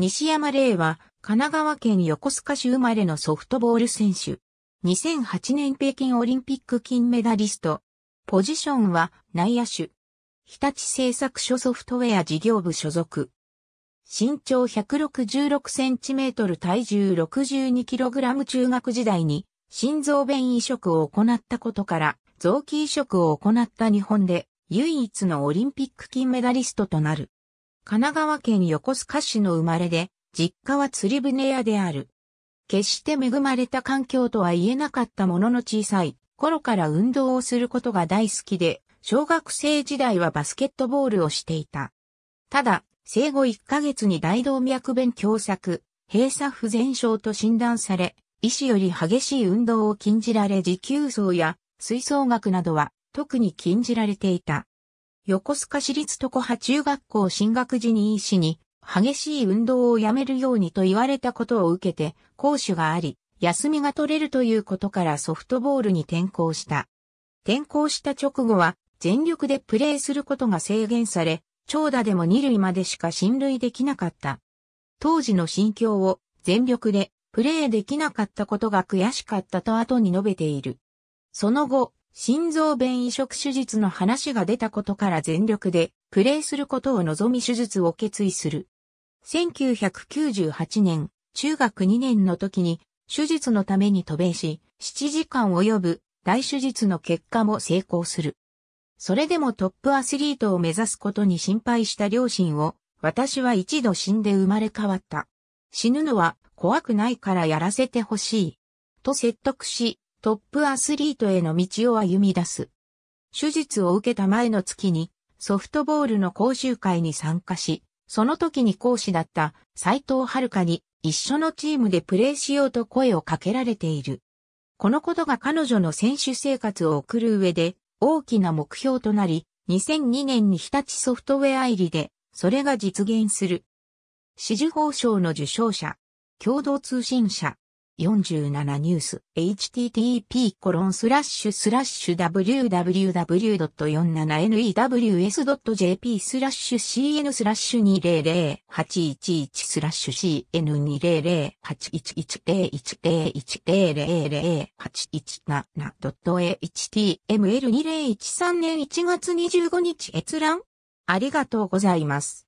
西山玲は、神奈川県横須賀市生まれのソフトボール選手。2008年北京オリンピック金メダリスト。ポジションは内野手。日立製作所ソフトウェア事業部所属。身長166センチメートル体重62キログラム中学時代に心臓弁移植を行ったことから臓器移植を行った日本で唯一のオリンピック金メダリストとなる。神奈川県横須賀市の生まれで、実家は釣り船屋である。決して恵まれた環境とは言えなかったものの小さい頃から運動をすることが大好きで、小学生時代はバスケットボールをしていた。ただ、生後1ヶ月に大動脈弁狭窄、閉鎖不全症と診断され、医師より激しい運動を禁じられ持久走や吹奏楽などは特に禁じられていた。横須賀市立常葉中学校進学時に医師に、激しい運動をやめるようにと言われたことを受けて、講師があり、休みが取れるということからソフトボールに転校した。転校した直後は、全力でプレーすることが制限され、長打でも二塁までしか進塁できなかった。当時の心境を全力でプレーできなかったことが悔しかったと後に述べている。その後、心臓弁移植手術の話が出たことから全力でプレーすることを望み手術を決意する。1998年、中学2年の時に手術のために渡米し、7時間及ぶ大手術の結果も成功する。それでもトップアスリートを目指すことに心配した両親を、私は一度死んで生まれ変わった。死ぬのは怖くないからやらせてほしい。と説得し、トップアスリートへの道を歩み出す。手術を受けた前の月にソフトボールの講習会に参加し、その時に講師だった斎藤遥に一緒のチームでプレーしようと声をかけられている。このことが彼女の選手生活を送る上で大きな目標となり、2002年に日立ソフトウェア入りで、それが実現する。紫綬褒章の受賞者、共同通信社、47ニュース http コロンスラッシュスラッシュ www.47news.jp スラッシュ cn スラッシュ200811スラッシュ cn20081101000817.html2013 年1月25日閲覧ありがとうございます。